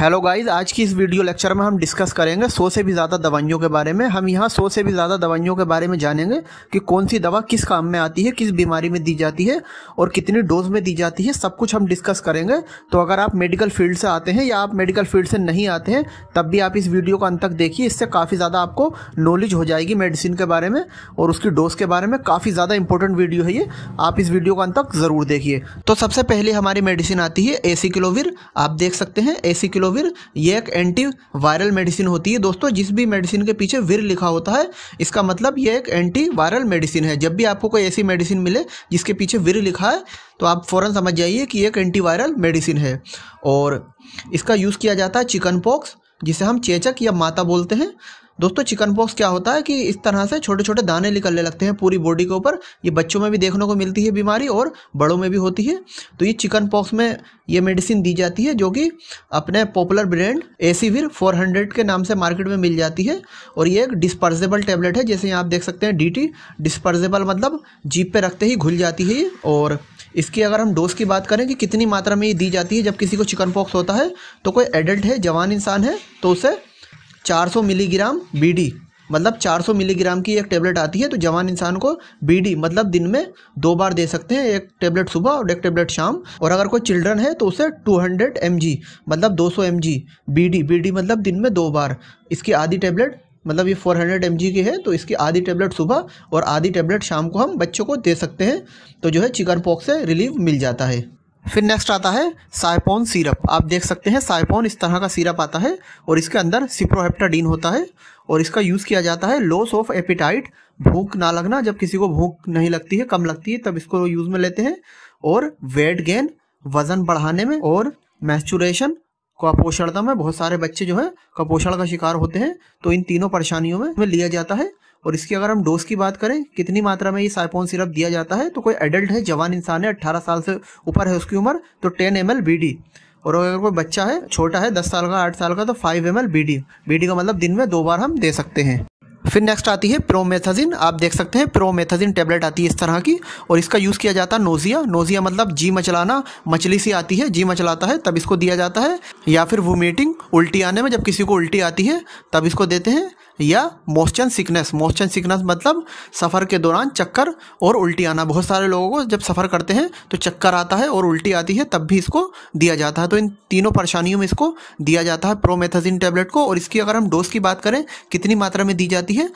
hello guys आज की इस वीडियो लेक्चर में हम डिस्कस करेंगे सौ से भी ज़्यादा दवाइयों के बारे में हम यहाँ सौ से भी ज़्यादा दवाइयों के बारे में जानेंगे कि कौन सी दवा किस काम में आती है किस बीमारी में दी जाती है और कितनी डोज में दी जाती है सब कुछ हम डिस्कस करेंगे तो अगर आप मेडिकल फील्ड से आते हैं या आप मेडिकल फील्ड से नहीं आते हैं तब भी आप इस वीडियो को अंत तक देखिए इससे काफ़ी ज़्यादा आपको नॉलेज हो जाएगी मेडिसिन के बारे में और उसकी डोज के बारे में काफ़ी ज़्यादा इंपॉर्टेंट वीडियो है ये आप इस वीडियो को अंत तक ज़रूर देखिए तो सबसे पहले हमारी मेडिसिन आती है एसी आप देख सकते हैं एसी किलो एलोविर ये एक एंटी वायरल मेडिसिन होती है दोस्तों जिस भी मेडिसिन के पीछे विर लिखा होता है इसका मतलब ये एक एंटी वायरल मेडिसिन है जब भी आपको कोई ऐसी मेडिसिन मिले जिसके पीछे विर लिखा है तो आप फ़ौरन समझ जाइए कि एक एंटी वायरल मेडिसिन है और इसका यूज़ किया जाता है चिकन पॉक्स जिसे हम चेचक या माता बोलते हैं दोस्तों चिकन पॉक्स क्या होता है कि इस तरह से छोटे छोटे दाने निकलने लगते हैं पूरी बॉडी के ऊपर ये बच्चों में भी देखने को मिलती है बीमारी और बड़ों में भी होती है तो ये चिकन पॉक्स में ये मेडिसिन दी जाती है जो कि अपने पॉपुलर ब्रांड एसीविर 400 के नाम से मार्केट में मिल जाती है और ये एक डिस्पर्जेबल टेबलेट है जैसे यहाँ आप देख सकते हैं टी डिस्पर्जेबल मतलब जीप पर रखते ही घुल जाती है ये और इसकी अगर हम डोज की बात करें कि कितनी मात्रा में ये दी जाती है जब किसी को चिकन पॉक्स होता है तो कोई एडल्ट है जवान इंसान है तो उसे 400 मिलीग्राम बीडी मतलब 400 मिलीग्राम की एक टेबलेट आती है तो जवान इंसान को बीडी मतलब दिन में दो बार दे सकते हैं एक टेबलेट सुबह और एक टेबलेट शाम और अगर कोई चिल्ड्रन है तो उसे 200 हंड्रेड मतलब 200 सौ एम बीडी बीडी मतलब दिन में दो बार इसकी आधी टेबलेट मतलब ये 400 हंड्रेड की है तो इसकी आधी टेबलेट सुबह और आधी टेबलेट शाम को हम बच्चों को दे सकते हैं तो जो है चिकन पॉक्स से रिलीफ मिल जाता है फिर नेक्स्ट आता है साइपोन सिरप आप देख सकते हैं साइपोन इस तरह का सिरप आता है और इसके अंदर सिप्रोहेप्टाडीन होता है और इसका यूज़ किया जाता है लॉस ऑफ एपिटाइट भूख ना लगना जब किसी को भूख नहीं लगती है कम लगती है तब इसको यूज़ में लेते हैं और वेट गेन वजन बढ़ाने में और मैचुरेशन कुपोषणता में बहुत सारे बच्चे जो है कुपोषण का शिकार होते हैं तो इन तीनों परेशानियों में लिया जाता है और इसकी अगर हम डोज की बात करें कितनी मात्रा में ये साइपोन सिरप दिया जाता है तो कोई एडल्ट है जवान इंसान है अट्ठारह साल से ऊपर है उसकी उम्र तो टेन एम एल और अगर कोई बच्चा है छोटा है दस साल का आठ साल का तो फाइव एम एल बी का मतलब दिन में दो बार हम दे सकते हैं फिर नेक्स्ट आती है प्रोमेथाजिन आप देख सकते हैं प्रोमेथाजिन टेबलेट आती है इस तरह की और इसका यूज़ किया जाता है नोजिया नोजिया मतलब जी मचलाना मछली सी आती है जी मचलाता है तब इसको दिया जाता है या फिर वोमिटिंग उल्टी आने में जब किसी को उल्टी आती है तब इसको देते हैं या मोशन सिकनेस मोशन सिकनेस मतलब सफ़र के दौरान चक्कर और उल्टी आना बहुत सारे लोगों को जब सफ़र करते हैं तो चक्कर आता है और उल्टी आती है तब भी इसको दिया जाता है तो इन तीनों परेशानियों में इसको दिया जाता है प्रोमेथाजिन टेबलेट को और इसकी अगर हम डोज की बात करें कितनी मात्रा में दी जाती है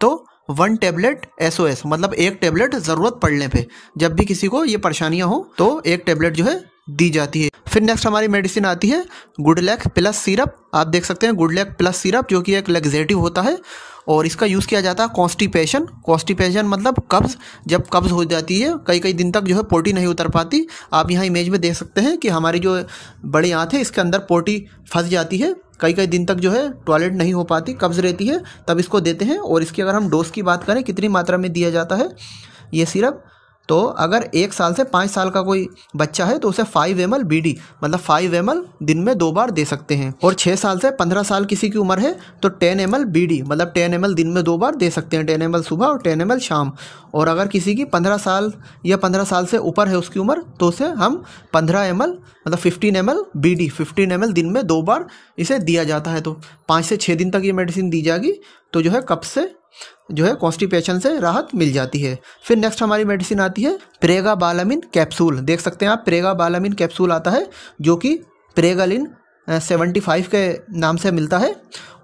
तो वन टेबलेट एस मतलब एक टेबलेट ज़रूरत पड़ने पे जब भी किसी को ये परेशानियाँ हो तो एक टेबलेट जो है दी जाती है फिर नेक्स्ट हमारी मेडिसिन आती है गुडलैक प्लस सिरप आप देख सकते हैं गुडलैक प्लस सिरप जो कि एक लेग्जेटिव होता है और इसका यूज़ किया जाता है कॉन्स्टिपेशन कॉन्स्टिपेशन मतलब कब्ज़ जब कब्ज़ हो जाती है कई कई दिन तक जो है पोटी नहीं उतर पाती आप यहाँ इमेज में देख सकते हैं कि हमारी जो बड़ी आँख है इसके अंदर पोटी फंस जाती है कई कई दिन तक जो है टॉयलेट नहीं हो पाती कब्ज़ रहती है तब इसको देते हैं और इसकी अगर हम डोज की बात करें कितनी मात्रा में दिया जाता है ये सिरप तो अगर एक साल से पाँच साल का कोई बच्चा है तो उसे five M L B D मतलब फाइव एम एल दिन में दो बार दे सकते हैं और छः साल से पंद्रह साल किसी की उम्र है तो ten ML L B D मतलब टेन एम एल दिन में दो बार दे सकते हैं टेन एम एल सुबह और टेन एम एल शाम और अगर किसी की पंद्रह साल या पंद्रह साल से ऊपर है उसकी उम्र तो उसे हम पंद्रह एम एल मतलब fifteen M L B D fifteen M L दिन में दो बार इसे दिया जाता है तो पाँच से छः दिन तक ये मेडिसिन दी जाएगी तो जो है कब से जो है कॉन्स्टिपेशन से राहत मिल जाती है फिर नेक्स्ट हमारी मेडिसिन आती है प्रेगा बालामिन कैप्सूल देख सकते हैं आप प्रेगा बालामिन कैप्सूल आता है जो कि प्रेगालिन सेवेंटी फाइव के नाम से मिलता है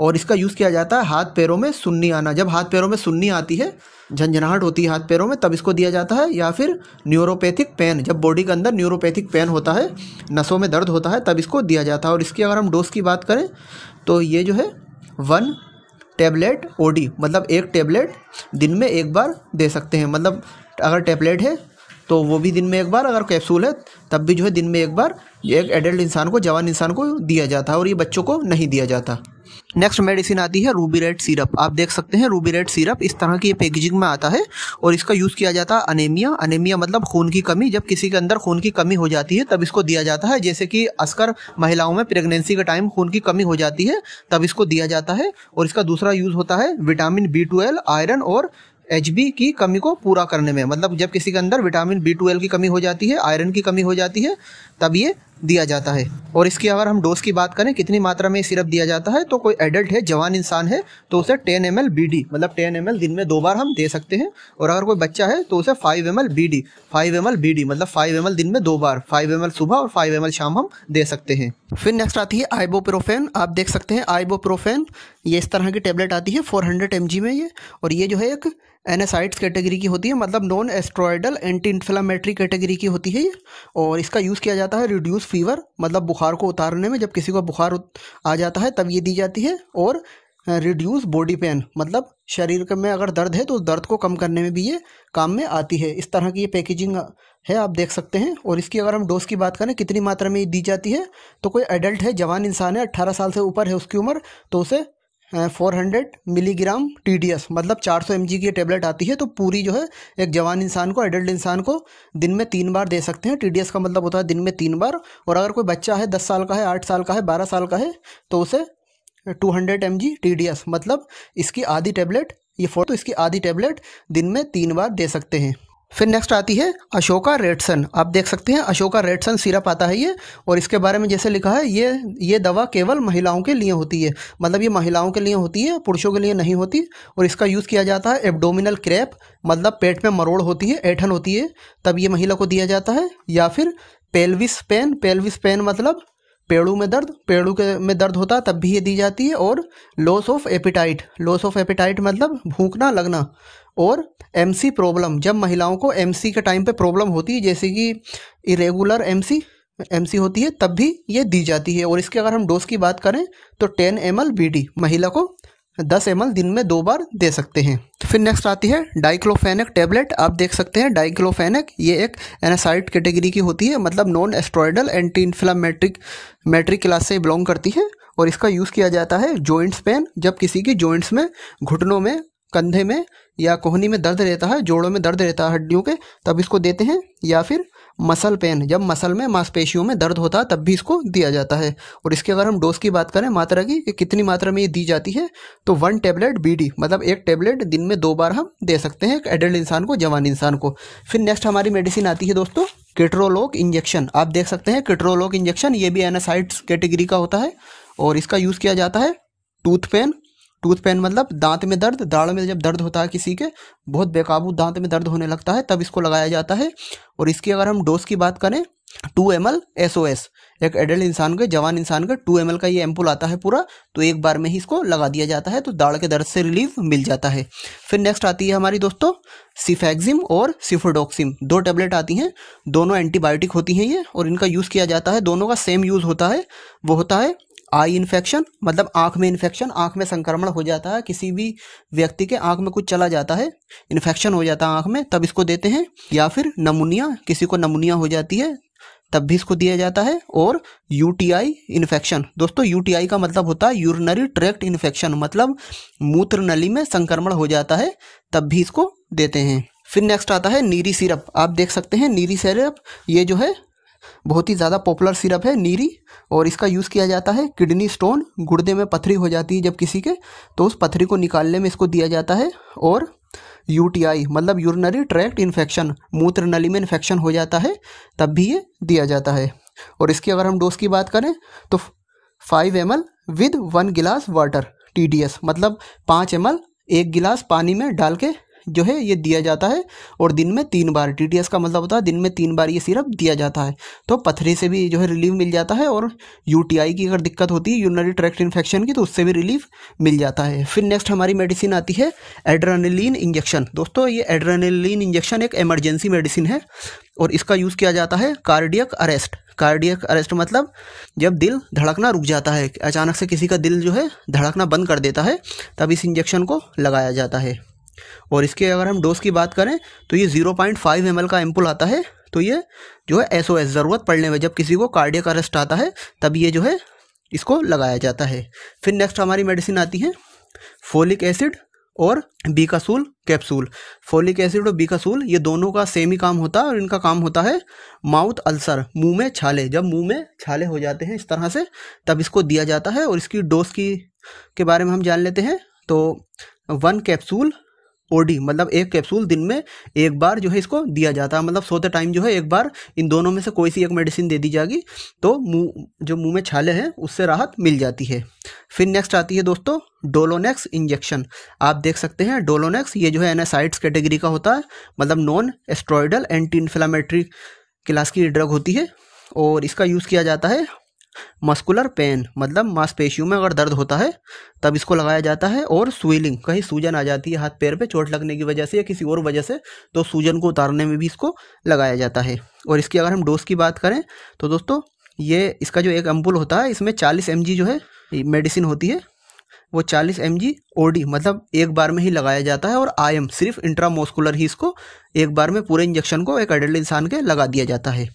और इसका यूज़ किया जाता है हाथ पैरों में सुन्नी आना जब हाथ पैरों में सुन्नी आती है झंझनाहट होती है हाथ पैरों में तब इसको दिया जाता है या फिर न्यूरोपैथिक पेन जब बॉडी के अंदर न्यूरोपैथिक पेन होता है नसों में दर्द होता है तब इसको दिया जाता है और इसकी अगर हम डोज की बात करें तो ये जो है वन टेबलेट ओडी मतलब एक टेबलेट दिन में एक बार दे सकते हैं मतलब अगर टैबलेट है तो वो भी दिन में एक बार अगर कैप्सूल है तब भी जो है दिन में एक बार एक एडल्ट इंसान को जवान इंसान को दिया जाता है और ये बच्चों को नहीं दिया जाता नेक्स्ट मेडिसिन आती है रूबी रेड सिरप आप देख सकते हैं रूबी रेड सिरप इस तरह की पैकेजिंग में आता है और इसका यूज़ किया जाता है अनेमिया अनेमिया मतलब खून की कमी जब किसी के अंदर खून की कमी हो जाती है तब इसको दिया जाता है जैसे कि असकर महिलाओं में प्रेगनेंसी के टाइम खून की कमी हो जाती है तब इसको दिया जाता है और इसका दूसरा यूज़ होता है विटामिन बी आयरन और एच की कमी को पूरा करने में मतलब जब किसी के अंदर विटामिन बी की कमी हो जाती है आयरन की कमी हो जाती है तब ये दिया जाता है और इसके अगर हम डोज की बात करें कितनी मात्रा में सिरप दिया जाता है तो कोई एडल्ट है जवान इंसान है तो उसे ten ML L B D मतलब टेन एम एल दिन में दो बार हम दे सकते हैं और अगर कोई बच्चा है तो उसे five M L B D five M L B D मतलब फाइव एम एल दिन में दो बार फाइव एम एल सुबह और फाइव एम एल शाम हम दे सकते हैं फिर नेक्स्ट आती है आइबोप्रोफेन आप देख सकते हैं आइबोप्रोफेन ये इस तरह की टेबलेट आती है फोर हंड्रेड एम जी में ये और ये जो है एक एनासाइड्स कैटेगरी की होती है मतलब non steroidal anti inflammatory category की होती है ये और इसका यूज़ किया जाता है रिड्यूस फीवर मतलब बुखार को उतारने में जब किसी को बुखार आ जाता है तब ये दी जाती है और रिड्यूस बॉडी पेन मतलब शरीर में अगर दर्द है तो उस दर्द को कम करने में भी ये काम में आती है इस तरह की ये पैकेजिंग है आप देख सकते हैं और इसकी अगर हम डोज की बात करें कितनी मात्रा में ये दी जाती है तो कोई एडल्ट है जवान इंसान है अट्ठारह साल से ऊपर है उसकी उम्र तो उसे four hundred milligram TDS D S मतलब चार सौ एम जी की टेबलेट आती है तो पूरी जो है एक जवान इंसान को एडल्ट इंसान को दिन में तीन बार दे सकते हैं टी डी एस का मतलब होता है दिन में तीन बार और अगर कोई बच्चा है दस साल का है आठ साल का है बारह साल का है तो उसे टू हंड्रेड एम जी टी डी एस मतलब इसकी आधी टेबलेट ये फोटो तो इसकी आधी टेबलेट दिन में तीन बार दे सकते हैं फिर नेक्स्ट आती है अशोका रेडसन आप देख सकते हैं अशोका रेडसन सिरप आता है ये और इसके बारे में जैसे लिखा है ये ये दवा केवल महिलाओं के लिए होती है मतलब ये महिलाओं के लिए होती है पुरुषों के लिए नहीं होती और इसका यूज़ किया जाता है एब्डोमिनल क्रैप मतलब पेट में मरोड़ होती है ऐठन होती है तब ये महिला को दिया जाता है या फिर पेल्विस पेन पेल्विस पेन मतलब पेड़ों में दर्द पेड़ों के में दर्द होता तब भी ये दी जाती है और loss of appetite loss of appetite मतलब भूखना लगना और एमसी प्रॉब्लम जब महिलाओं को एमसी के टाइम पे प्रॉब्लम होती है जैसे कि इरेगुलर एमसी एमसी होती है तब भी ये दी जाती है और इसके अगर हम डोज की बात करें तो टेन एम एल महिला को दस एम दिन में दो बार दे सकते हैं तो फिर नेक्स्ट आती है डाइक्लोफेनिक टेबलेट आप देख सकते हैं डाइक्लोफेनिक ये एक एनासाइड कैटेगरी की होती है मतलब non steroidal anti inflammatory metric class से बिलोंग करती है और इसका यूज़ किया जाता है जॉइंट्स पेन जब किसी की जॉइंट्स में घुटनों में कंधे में या कोहनी में दर्द रहता है जोड़ों में दर्द रहता है हड्डियों के तब इसको देते हैं या फिर मसल पेन जब मसल में मांसपेशियों में दर्द होता है तब भी इसको दिया जाता है और इसके अगर हम डोज की बात करें मात्रा की कि कितनी मात्रा में ये दी जाती है तो वन टेबलेट बीडी मतलब एक टेबलेट दिन में दो बार हम दे सकते हैं एक एडल्ट इंसान को जवान इंसान को फिर नेक्स्ट हमारी मेडिसिन आती है दोस्तों किट्रोलोक इंजेक्शन आप देख सकते हैं किट्रोलोक इंजेक्शन ये भी एनासाइड्स कैटेगरी का होता है और इसका यूज़ किया जाता है टूथ पेन टूथ पेन मतलब दांत में दर्द दाड़ में जब दर्द होता है किसी के बहुत बेकाबू दांत में दर्द होने लगता है तब इसको लगाया जाता है और इसकी अगर हम डोज की बात करें two M L S O एस एक एडल्ट इंसान के जवान इंसान का टू एम एल का ये एम्पुल आता है पूरा तो एक बार में ही इसको लगा दिया जाता है तो दाढ़ के दर्द से रिलीफ मिल जाता है फिर नेक्स्ट आती है हमारी दोस्तों सिफेक्सिम और सिफोडोक्सिम दो टेबलेट आती हैं दोनों एंटीबायोटिक होती हैं ये और इनका यूज़ किया जाता है दोनों का सेम यूज़ होता है वो होता है आई इन्फेक्शन मतलब आँख में इन्फेक्शन आँख में संक्रमण हो जाता है किसी भी व्यक्ति के आँख में कुछ चला जाता है इन्फेक्शन हो जाता है आँख में तब इसको देते हैं या फिर नमूनिया किसी को नमूनिया हो जाती है तब भी इसको दिया जाता है और यूटीआई इन्फेक्शन दोस्तों यूटीआई का मतलब होता है यूरिनरी ट्रैक्ट इन्फेक्शन मतलब मूत्र नली में संक्रमण हो जाता है तब भी इसको देते हैं फिर नेक्स्ट आता है नीरी सिरप आप देख सकते हैं नीरी सिरप ये जो है बहुत ही ज़्यादा पॉपुलर सिरप है नीरी और इसका यूज़ किया जाता है किडनी स्टोन गुर्दे में पथरी हो जाती है जब किसी के तो उस पथरी को निकालने में इसको दिया जाता है और यू मतलब यूरिनरी ट्रैक्ट इन्फेक्शन मूत्र नली में इन्फेक्शन हो जाता है तब भी ये दिया जाता है और इसकी अगर हम डोज की बात करें तो five M with one glass water T मतलब पाँच एम एक गिलास पानी में डाल के जो है ये दिया जाता है और दिन में तीन बार टी का मतलब होता है दिन में तीन बार ये सिरप दिया जाता है तो पथरी से भी जो है रिलीफ मिल जाता है और यू की अगर दिक्कत होती है यूनरी ट्रैक्ट इन्फेक्शन की तो उससे भी रिलीफ मिल जाता है फिर नेक्स्ट हमारी मेडिसिन आती है एड्रानिलीन इंजेक्शन दोस्तों ये एड्रानिलीन इंजेक्शन एक एमरजेंसी मेडिसिन है और इसका यूज़ किया जाता है कार्डियक अरेस्ट कार्डियक अरेस्ट मतलब जब दिल धड़कना रुक जाता है अचानक से किसी का दिल जो है धड़कना बंद कर देता है तब इस इंजेक्शन को लगाया जाता है और इसके अगर हम डोज की बात करें तो ये ज़ीरो पॉइंट फाइव एम का एम्पुल आता है तो ये जो है एस ओ एस ज़रूरत पड़ने में जब किसी को कार्डियक अरेस्ट आता है तब ये जो है इसको लगाया जाता है फिर नेक्स्ट हमारी मेडिसिन आती है फोलिक एसिड और बीकासूल कैप्सूल फोलिक एसिड और बीकासूल ये दोनों का सेम ही काम होता है और इनका काम होता है माउथ अल्सर मुंह में छाले जब मुंह में छाले हो जाते हैं इस तरह से तब इसको दिया जाता है और इसकी डोज की के बारे में हम जान लेते हैं तो वन कैप्सूल ओडी मतलब एक कैप्सूल दिन में एक बार जो है इसको दिया जाता है मतलब सोते टाइम जो है एक बार इन दोनों में से कोई सी एक मेडिसिन दे दी जाएगी तो मुँह जो मुँह में छाले हैं उससे राहत मिल जाती है फिर नेक्स्ट आती है दोस्तों डोलोनेक्स इंजेक्शन आप देख सकते हैं डोलोनेक्स ये जो है एनासाइड्स कैटेगरी का होता है मतलब non steroidal anti inflammatory class की ड्रग होती है और इसका यूज़ किया जाता है मस्कुलर पेन मतलब मांसपेशियों में अगर दर्द होता है तब इसको लगाया जाता है और स्वेलिंग कहीं सूजन आ जाती है हाथ पैर पे चोट लगने की वजह से या किसी और वजह से तो सूजन को उतारने में भी इसको लगाया जाता है और इसकी अगर हम डोज की बात करें तो दोस्तों ये इसका जो एक अम्बुल होता है इसमें चालीस एम जो है मेडिसिन होती है वो 40 एम जी ओडी मतलब एक बार में ही लगाया जाता है और आई एम सिर्फ इंट्रामोस्कुलर ही इसको एक बार में पूरे इंजेक्शन को एक एडल्ट इंसान के लगा दिया जाता है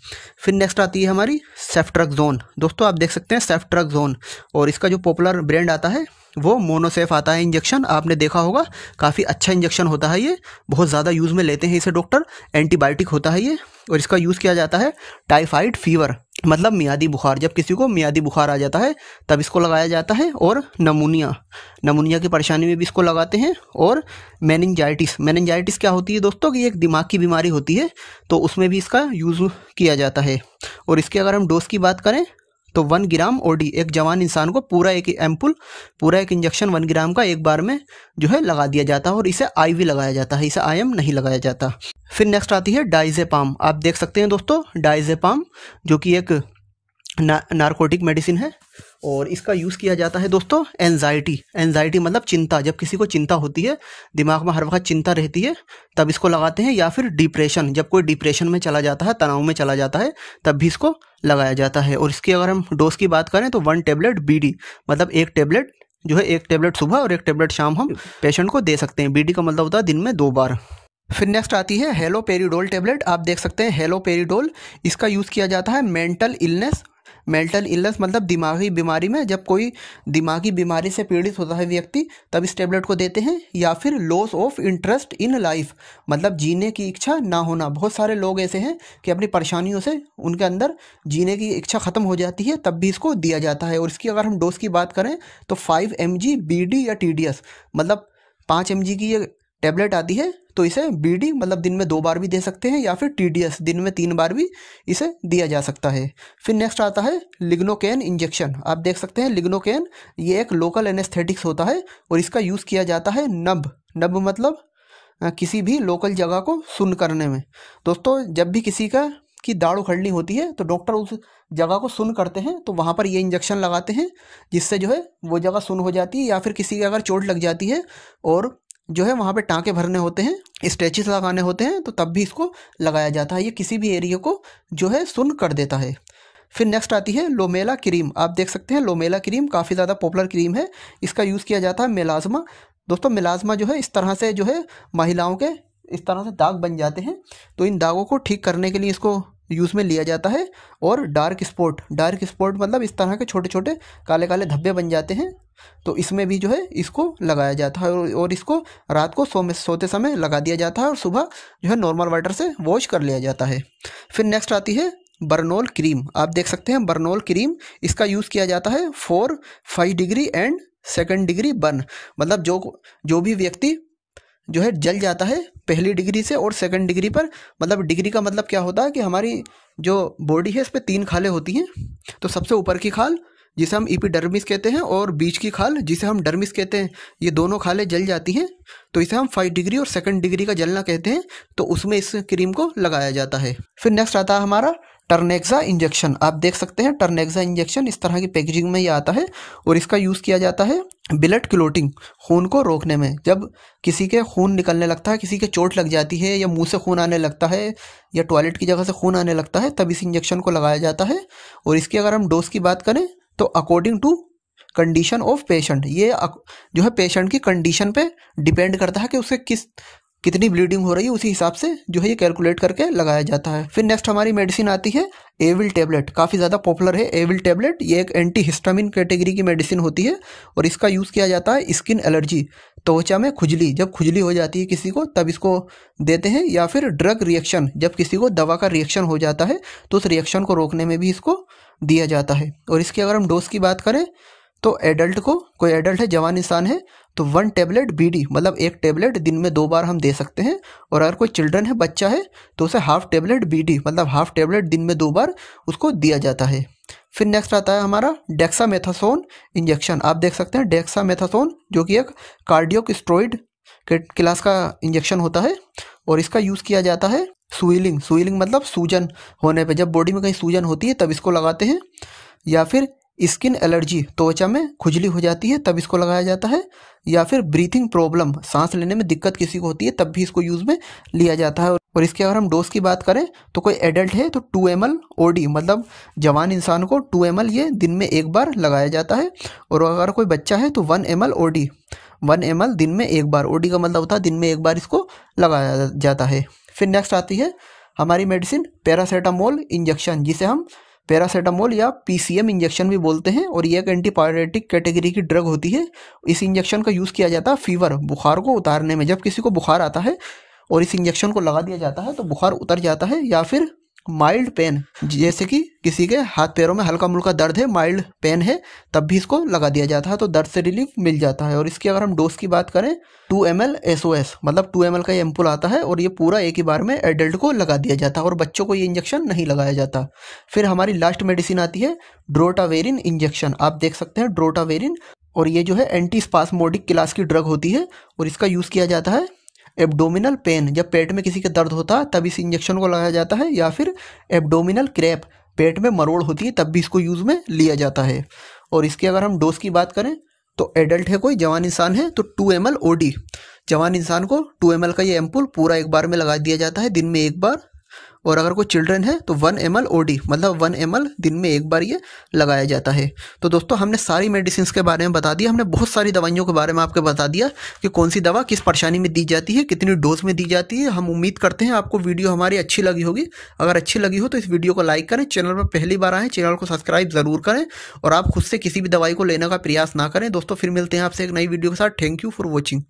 फिर नेक्स्ट आती है हमारी सेफ्ट्रक जोन दोस्तों आप देख सकते हैं सेफ्ट्रक जोन और इसका जो पॉपुलर ब्रांड आता है वो मोनोसेफ आता है इंजेक्शन आपने देखा होगा काफ़ी अच्छा इंजेक्शन होता है ये बहुत ज़्यादा यूज़ में लेते हैं इसे डॉक्टर एंटीबायोटिक होता है ये और इसका यूज़ किया जाता है टाइफाइड फीवर मतलब मियादी बुखार जब किसी को मियादी बुखार आ जाता है तब इसको लगाया जाता है और नमूनिया नमूनिया की परेशानी में भी इसको लगाते हैं और मैनजाइटिस मैनजाइटिस क्या होती है दोस्तों कि एक दिमाग की बीमारी होती है तो उसमें भी इसका यूज़ किया जाता है और इसके अगर हम डोज की बात करें तो वन ग्राम ओडी एक जवान इंसान को पूरा एक एम्पुल पूरा एक इंजेक्शन वन ग्राम का एक बार में जो है लगा दिया जाता है और इसे आई वी लगाया जाता है इसे आई एम नहीं लगाया जाता फिर नेक्स्ट आती है डाइजेपाम आप देख सकते हैं दोस्तों डाइजेपाम जो कि एक ना, नारकोटिक मेडिसिन है और इसका यूज़ किया जाता है दोस्तों एनजाइटी एनजाइटी मतलब चिंता जब किसी को चिंता होती है दिमाग में हर वक्त चिंता रहती है तब इसको लगाते हैं या फिर डिप्रेशन जब कोई डिप्रेशन में चला जाता है तनाव में चला जाता है तब भी इसको लगाया जाता है और इसकी अगर हम डोज की बात करें तो वन टेबलेट बी मतलब एक टेबलेट जो है एक टेबलेट सुबह और एक टेबलेट शाम हम पेशेंट को दे सकते हैं बी का मतलब होता है दिन में दो बार फिर नेक्स्ट आती है हेलो पेरीडोल टेबलेट आप देख सकते हैं हेलो पेरीडोल इसका यूज़ किया जाता है मेंटल इलनेस मेंटल इलनेस मतलब दिमागी बीमारी में जब कोई दिमागी बीमारी से पीड़ित होता है व्यक्ति तब इस टेबलेट को देते हैं या फिर loss of interest in life मतलब जीने की इच्छा ना होना बहुत सारे लोग ऐसे हैं कि अपनी परेशानियों से उनके अंदर जीने की इच्छा ख़त्म हो जाती है तब भी इसको दिया जाता है और इसकी अगर हम डोज की बात करें तो five M G B D या टी डी एस मतलब पाँच एम जी की ये टैबलेट आती है तो इसे बी मतलब दिन में दो बार भी दे सकते हैं या फिर टी दिन में तीन बार भी इसे दिया जा सकता है फिर नेक्स्ट आता है लिग्नोकेन इंजेक्शन आप देख सकते हैं लिग्नोकेन ये एक लोकल एनेस्थेटिक्स होता है और इसका यूज़ किया जाता है नब नब मतलब किसी भी लोकल जगह को सुन करने में दोस्तों जब भी किसी का की दाड़ उखड़नी होती है तो डॉक्टर उस जगह को सुन करते हैं तो वहाँ पर ये इंजेक्शन लगाते हैं जिससे जो है वो जगह सुन हो जाती है या फिर किसी की अगर चोट लग जाती है और जो है वहाँ पे टाँके भरने होते हैं स्ट्रेचिस लगाने होते हैं तो तब भी इसको लगाया जाता है ये किसी भी एरिया को जो है सुन कर देता है फिर नेक्स्ट आती है लोमेला क्रीम आप देख सकते हैं लोमेला क्रीम काफ़ी ज़्यादा पॉपुलर क्रीम है इसका यूज़ किया जाता है मिलाजमा दोस्तों मिलाजमा जो है इस तरह से जो है महिलाओं के इस तरह से दाग बन जाते हैं तो इन दागों को ठीक करने के लिए इसको यूज़ में लिया जाता है और डार्क स्पॉट डार्क स्पॉट मतलब इस तरह के छोटे छोटे काले काले धब्बे बन जाते हैं तो इसमें भी जो है इसको लगाया जाता है और इसको रात को सो में सोते समय लगा दिया जाता है और सुबह जो है नॉर्मल वाटर से वॉश कर लिया जाता है फिर नेक्स्ट आती है बर्नोल क्रीम आप देख सकते हैं बर्नोल क्रीम इसका यूज़ किया जाता है four five degree and second degree burn मतलब जो जो भी व्यक्ति जो है जल जाता है पहली डिग्री से और सेकंड डिग्री पर मतलब डिग्री का मतलब क्या होता है कि हमारी जो बॉडी है इस पर तीन खालें होती हैं तो सबसे ऊपर की खाल जिसे हम इपीडर्मिस कहते हैं और बीच की खाल जिसे हम डर्मिस कहते हैं ये दोनों खालें जल जाती हैं तो इसे हम फाइव डिग्री और सेकंड डिग्री का जलना कहते हैं तो उसमें इस क्रीम को लगाया जाता है फिर नेक्स्ट आता है हमारा टर्नेक्सा इंजेक्शन आप देख सकते हैं टर्नेक्सा इंजेक्शन इस तरह की पैकेजिंग में ये आता है और इसका यूज़ किया जाता है ब्लड क्लोटिंग खून को रोकने में जब किसी के खून निकलने लगता है किसी के चोट लग जाती है या मुंह से खून आने लगता है या टॉयलेट की जगह से खून आने लगता है तब इस इंजेक्शन को लगाया जाता है और इसकी अगर हम डोज की बात करें तो according to condition of patient ये जो है पेशेंट की कंडीशन पे डिपेंड करता है कि उसे किस कितनी ब्लीडिंग हो रही है उसी हिसाब से जो है ये कैलकुलेट करके लगाया जाता है फिर नेक्स्ट हमारी मेडिसिन आती है एविल टेबलेट काफ़ी ज़्यादा पॉपुलर है एविल टेबलेट ये एक एंटी हिस्टामिन कैटेगरी की मेडिसिन होती है और इसका यूज़ किया जाता है स्किन एलर्जी त्वचा में खुजली जब खुजली हो जाती है किसी को तब इसको देते हैं या फिर ड्रग रिएक्शन जब किसी को दवा का रिएक्शन हो जाता है तो उस रिएक्शन को रोकने में भी इसको दिया जाता है और इसकी अगर हम डोज की बात करें तो एडल्ट को कोई एडल्ट है जवान इंसान है तो वन टेबलेट बीडी मतलब एक टेबलेट दिन में दो बार हम दे सकते हैं और अगर कोई चिल्ड्रन है बच्चा है तो उसे हाफ टेबलेट बीडी मतलब हाफ टेबलेट दिन में दो बार उसको दिया जाता है फिर नेक्स्ट आता है हमारा डेक्सामेथासोन इंजेक्शन आप देख सकते हैं डेक्सामेथासोन जो कि एक कार्डियोकिस्ट्रॉइड क्लास का इंजेक्शन होता है और इसका यूज़ किया जाता है सुइलिंग सुइलिंग मतलब सूजन होने पे जब बॉडी में कहीं सूजन होती है तब इसको लगाते हैं या फिर स्किन एलर्जी त्वचा में खुजली हो जाती है तब इसको लगाया जाता है या फिर ब्रीथिंग प्रॉब्लम सांस लेने में दिक्कत किसी को होती है तब भी इसको यूज़ में लिया जाता है और इसके अगर हम डोज की बात करें तो कोई एडल्ट है तो टू एम एल मतलब जवान इंसान को टू एम एल ये दिन में एक बार लगाया जाता है और अगर कोई बच्चा है तो one M L one M L दिन में एक बार ओडी का मतलब होता है दिन में एक बार इसको लगाया जाता है फिर नेक्स्ट आती है हमारी मेडिसिन पैरासीटामोल इंजेक्शन जिसे हम पैरासीटामोल या पीसीएम इंजेक्शन भी बोलते हैं और ये एक एंटीपायरेटिक कैटेगरी की ड्रग होती है इस इंजेक्शन का यूज़ किया जाता है फीवर बुखार को उतारने में जब किसी को बुखार आता है और इस इंजेक्शन को लगा दिया जाता है तो बुखार उतर जाता है या फिर माइल्ड पेन जैसे कि किसी के हाथ पैरों में हल्का मुल्का दर्द है माइल्ड पेन है तब भी इसको लगा दिया जाता है तो दर्द से रिलीफ मिल जाता है और इसकी अगर हम डोज की बात करें two M L S O S मतलब टू एम एल का ये एम्पुल आता है और ये पूरा एक ही बार में एडल्ट को लगा दिया जाता है और बच्चों को ये इंजेक्शन नहीं लगाया जाता फिर हमारी लास्ट मेडिसिन आती है ड्रोटावेरिन इंजेक्शन आप देख सकते हैं ड्रोटावेरिन और ये जो है एंटी स्पासमोडिक क्लास की ड्रग होती है और इसका यूज़ किया जाता है एब्डोमिनल पेन जब पेट में किसी के दर्द होता है तब इस इंजेक्शन को लगाया जाता है या फिर एब्डोमिनल क्रैप पेट में मरोड़ होती है तब भी इसको यूज़ में लिया जाता है और इसके अगर हम डोज की बात करें तो एडल्ट है कोई जवान इंसान है तो टू एम एल जवान इंसान को टू एम का ये एम्पुल पूरा एक बार में लगा दिया जाता है दिन में एक बार और अगर कोई चिल्ड्रन है तो वन एम एल मतलब वन एम दिन में एक बार ये लगाया जाता है तो दोस्तों हमने सारी मेडिसिन के बारे में बता दिया हमने बहुत सारी दवाइयों के बारे में आपको बता दिया कि कौन सी दवा किस परेशानी में दी जाती है कितनी डोज में दी जाती है हम उम्मीद करते हैं आपको वीडियो हमारी अच्छी लगी होगी अगर अच्छी लगी हो तो इस वीडियो को लाइक करें चैनल पर पहली बार आएँ चैनल को सब्सक्राइब ज़रूर करें और आप खुद से किसी भी दवाई को लेने का प्रयास ना करें दोस्तों फिर मिलते हैं आपसे एक नई वीडियो के साथ थैंक यू फॉर वॉचिंग